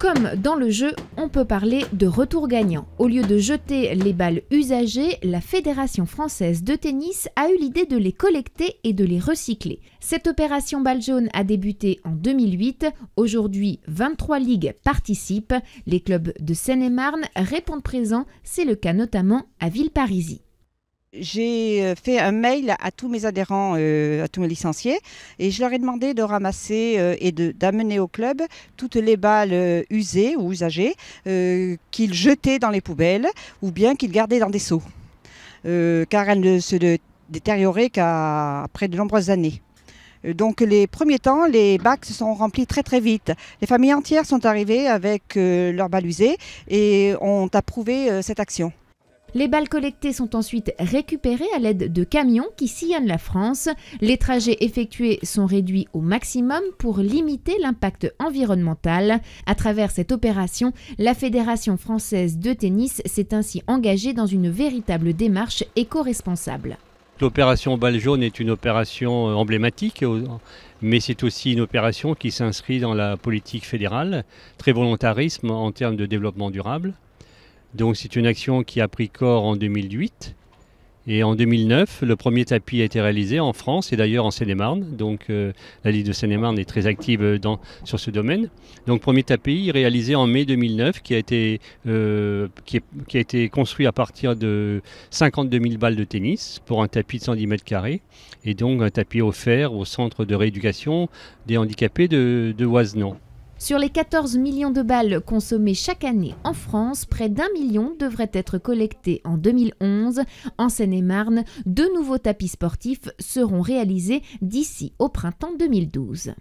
Comme dans le jeu, on peut parler de retour gagnant. Au lieu de jeter les balles usagées, la Fédération française de tennis a eu l'idée de les collecter et de les recycler. Cette opération balle jaune a débuté en 2008. Aujourd'hui, 23 ligues participent. Les clubs de Seine-et-Marne répondent présents. C'est le cas notamment à Villeparisis. J'ai euh, fait un mail à tous mes adhérents, euh, à tous mes licenciés, et je leur ai demandé de ramasser euh, et d'amener au club toutes les balles usées ou usagées qu'ils jetaient dans les poubelles ou bien qu'ils gardaient dans des seaux, car elles ne se détérioraient qu'après de nombreuses années. Donc les premiers temps, les bacs se sont remplis très très vite. Les familles entières sont arrivées avec leurs balles usées et ont approuvé cette action. Les balles collectées sont ensuite récupérées à l'aide de camions qui sillonnent la France. Les trajets effectués sont réduits au maximum pour limiter l'impact environnemental. À travers cette opération, la Fédération française de tennis s'est ainsi engagée dans une véritable démarche éco-responsable. L'opération Balle jaune est une opération emblématique, mais c'est aussi une opération qui s'inscrit dans la politique fédérale, très volontarisme en termes de développement durable. Donc c'est une action qui a pris corps en 2008. Et en 2009, le premier tapis a été réalisé en France et d'ailleurs en Seine-et-Marne. Donc euh, la Ligue de Seine-et-Marne est très active euh, sur ce domaine. Donc premier tapis réalisé en mai 2009 qui a été, euh, qui, a été construit à partir de 52 000 balles de tennis pour un tapis de 110 mètres carrés. Et donc un tapis offert au centre de rééducation des handicapés de, de sur les 14 millions de balles consommées chaque année en France, près d'un million devraient être collectées en 2011. En Seine-et-Marne, deux nouveaux tapis sportifs seront réalisés d'ici au printemps 2012.